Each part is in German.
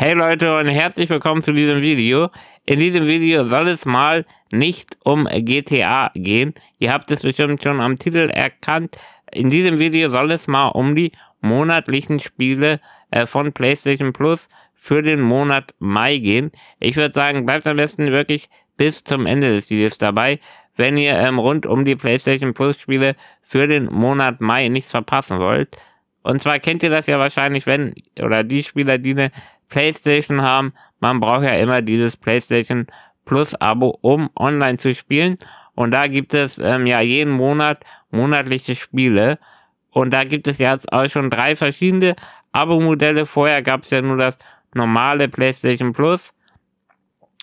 Hey Leute und herzlich willkommen zu diesem Video. In diesem Video soll es mal nicht um GTA gehen. Ihr habt es bestimmt schon am Titel erkannt. In diesem Video soll es mal um die monatlichen Spiele äh, von PlayStation Plus für den Monat Mai gehen. Ich würde sagen, bleibt am besten wirklich bis zum Ende des Videos dabei, wenn ihr ähm, rund um die PlayStation Plus Spiele für den Monat Mai nichts verpassen wollt. Und zwar kennt ihr das ja wahrscheinlich, wenn, oder die Spieler, die eine PlayStation haben. Man braucht ja immer dieses PlayStation Plus Abo, um online zu spielen. Und da gibt es ähm, ja jeden Monat monatliche Spiele. Und da gibt es jetzt auch schon drei verschiedene Abo-Modelle. Vorher gab es ja nur das normale PlayStation Plus.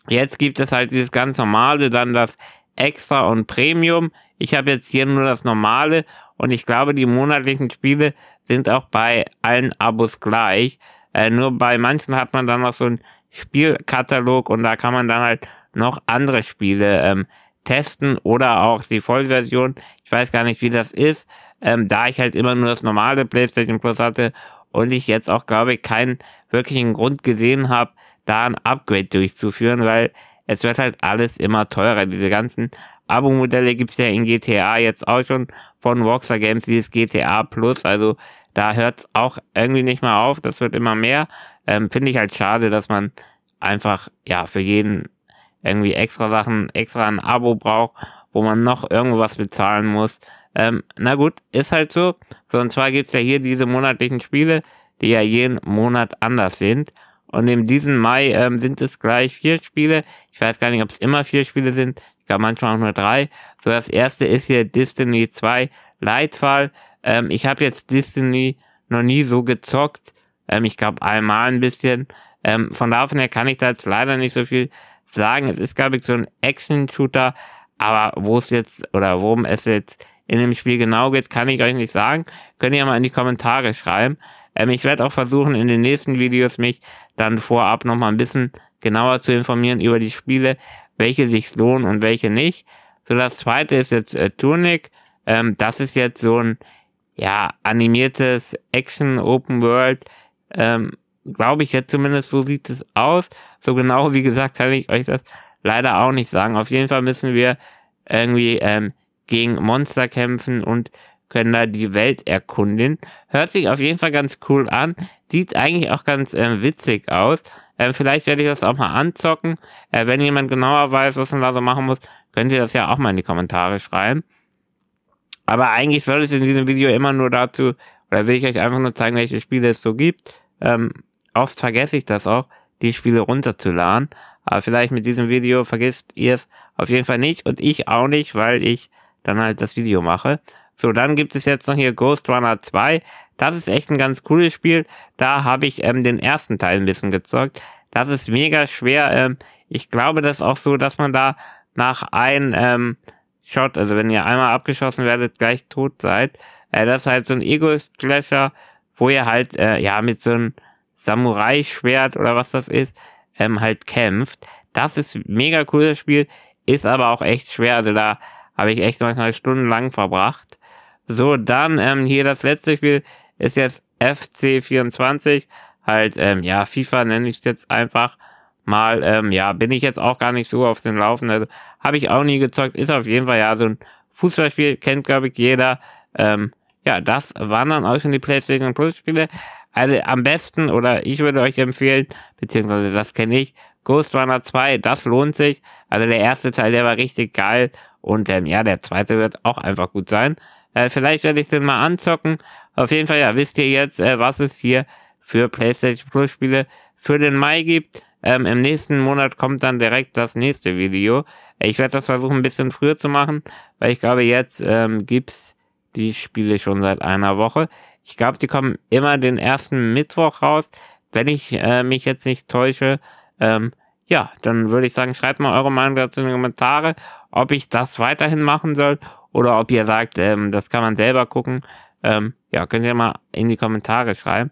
Jetzt gibt es halt dieses ganz normale, dann das Extra und Premium. Ich habe jetzt hier nur das normale und ich glaube, die monatlichen Spiele sind auch bei allen Abos gleich. Äh, nur bei manchen hat man dann noch so einen Spielkatalog und da kann man dann halt noch andere Spiele ähm, testen oder auch die Vollversion. Ich weiß gar nicht, wie das ist, ähm, da ich halt immer nur das normale PlayStation Plus hatte und ich jetzt auch, glaube ich, keinen wirklichen Grund gesehen habe, da ein Upgrade durchzuführen, weil es wird halt alles immer teurer. Diese ganzen Abo-Modelle gibt es ja in GTA jetzt auch schon von Rockstar Games, dieses GTA Plus. Also da hört es auch irgendwie nicht mehr auf. Das wird immer mehr. Ähm, Finde ich halt schade, dass man einfach ja für jeden irgendwie extra Sachen, extra ein Abo braucht, wo man noch irgendwas bezahlen muss. Ähm, na gut, ist halt so. So, und zwar gibt's ja hier diese monatlichen Spiele, die ja jeden Monat anders sind. Und in diesem Mai ähm, sind es gleich vier Spiele. Ich weiß gar nicht, ob es immer vier Spiele sind. Ich glaube manchmal auch nur drei. So, das erste ist hier Destiny 2 Lightfall. Ähm, ich habe jetzt Destiny noch nie so gezockt. Ähm, ich glaube einmal ein bisschen. Ähm, von daher her kann ich da jetzt leider nicht so viel sagen. Es ist, glaube ich, so ein Action-Shooter, aber wo es jetzt oder worum es jetzt in dem Spiel genau geht, kann ich euch nicht sagen. Könnt ihr mal in die Kommentare schreiben. Ähm, ich werde auch versuchen, in den nächsten Videos mich dann vorab nochmal ein bisschen genauer zu informieren über die Spiele, welche sich lohnen und welche nicht. So, das zweite ist jetzt äh, Tunic. Ähm, das ist jetzt so ein ja, animiertes Action Open World. Ähm, Glaube ich jetzt zumindest, so sieht es aus. So genau, wie gesagt, kann ich euch das leider auch nicht sagen. Auf jeden Fall müssen wir irgendwie ähm, gegen Monster kämpfen und können da die Welt erkunden. Hört sich auf jeden Fall ganz cool an. Sieht eigentlich auch ganz ähm, witzig aus. Ähm, vielleicht werde ich das auch mal anzocken. Äh, wenn jemand genauer weiß, was man da so machen muss, könnt ihr das ja auch mal in die Kommentare schreiben. Aber eigentlich soll es in diesem Video immer nur dazu, oder will ich euch einfach nur zeigen, welche Spiele es so gibt. Ähm, oft vergesse ich das auch, die Spiele runterzuladen. Aber vielleicht mit diesem Video vergisst ihr es auf jeden Fall nicht und ich auch nicht, weil ich dann halt das Video mache. So, dann gibt es jetzt noch hier Ghost Runner 2. Das ist echt ein ganz cooles Spiel. Da habe ich ähm, den ersten Teil ein bisschen gezockt. Das ist mega schwer. Ähm, ich glaube, das ist auch so, dass man da nach ein, ähm, Shot, also wenn ihr einmal abgeschossen werdet, gleich tot seid. Äh, das ist halt so ein Ego-Slasher, wo ihr halt, äh, ja, mit so einem Samurai-Schwert oder was das ist, ähm, halt kämpft. Das ist mega cooles Spiel, ist aber auch echt schwer, also da habe ich echt manchmal stundenlang verbracht. So, dann ähm, hier das letzte Spiel ist jetzt FC24, halt, ähm, ja, FIFA nenne ich es jetzt einfach mal, ähm, ja, bin ich jetzt auch gar nicht so auf den Laufenden. Also, habe ich auch nie gezockt. Ist auf jeden Fall ja so ein Fußballspiel, kennt, glaube ich, jeder. Ähm, ja, das waren dann auch schon die PlayStation Plus Spiele. Also am besten, oder ich würde euch empfehlen, beziehungsweise das kenne ich, Ghost Runner 2, das lohnt sich. Also der erste Teil, der war richtig geil. Und ähm, ja, der zweite wird auch einfach gut sein. Äh, vielleicht werde ich den mal anzocken. Auf jeden Fall, ja, wisst ihr jetzt, äh, was es hier für PlayStation Plus Spiele für den Mai gibt. Ähm, Im nächsten Monat kommt dann direkt das nächste Video. Ich werde das versuchen, ein bisschen früher zu machen, weil ich glaube, jetzt ähm, es die Spiele schon seit einer Woche. Ich glaube, die kommen immer den ersten Mittwoch raus, wenn ich äh, mich jetzt nicht täusche. Ähm, ja, dann würde ich sagen, schreibt mal eure Meinung dazu in die Kommentare, ob ich das weiterhin machen soll oder ob ihr sagt, ähm, das kann man selber gucken. Ähm, ja, könnt ihr mal in die Kommentare schreiben.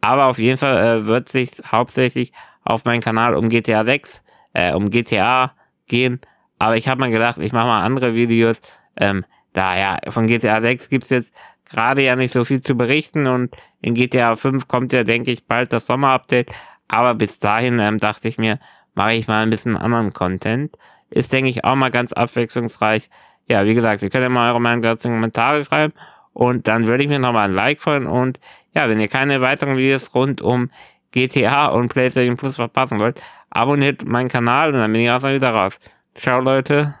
Aber auf jeden Fall äh, wird sich hauptsächlich auf meinen Kanal um GTA 6, äh, um GTA gehen. Aber ich habe mal gedacht, ich mache mal andere Videos. Ähm, da ja, von GTA 6 gibt es jetzt gerade ja nicht so viel zu berichten und in GTA 5 kommt ja, denke ich, bald das Sommerupdate. Aber bis dahin ähm, dachte ich mir, mache ich mal ein bisschen anderen Content. Ist, denke ich, auch mal ganz abwechslungsreich. Ja, wie gesagt, ihr könnt ja mal eure Meinung dazu in die Kommentare schreiben und dann würde ich mir nochmal ein Like freuen und ja, wenn ihr keine weiteren Videos rund um GTA und PlayStation Plus verpassen wollt, abonniert meinen Kanal und dann bin ich auch wieder raus. Ciao Leute.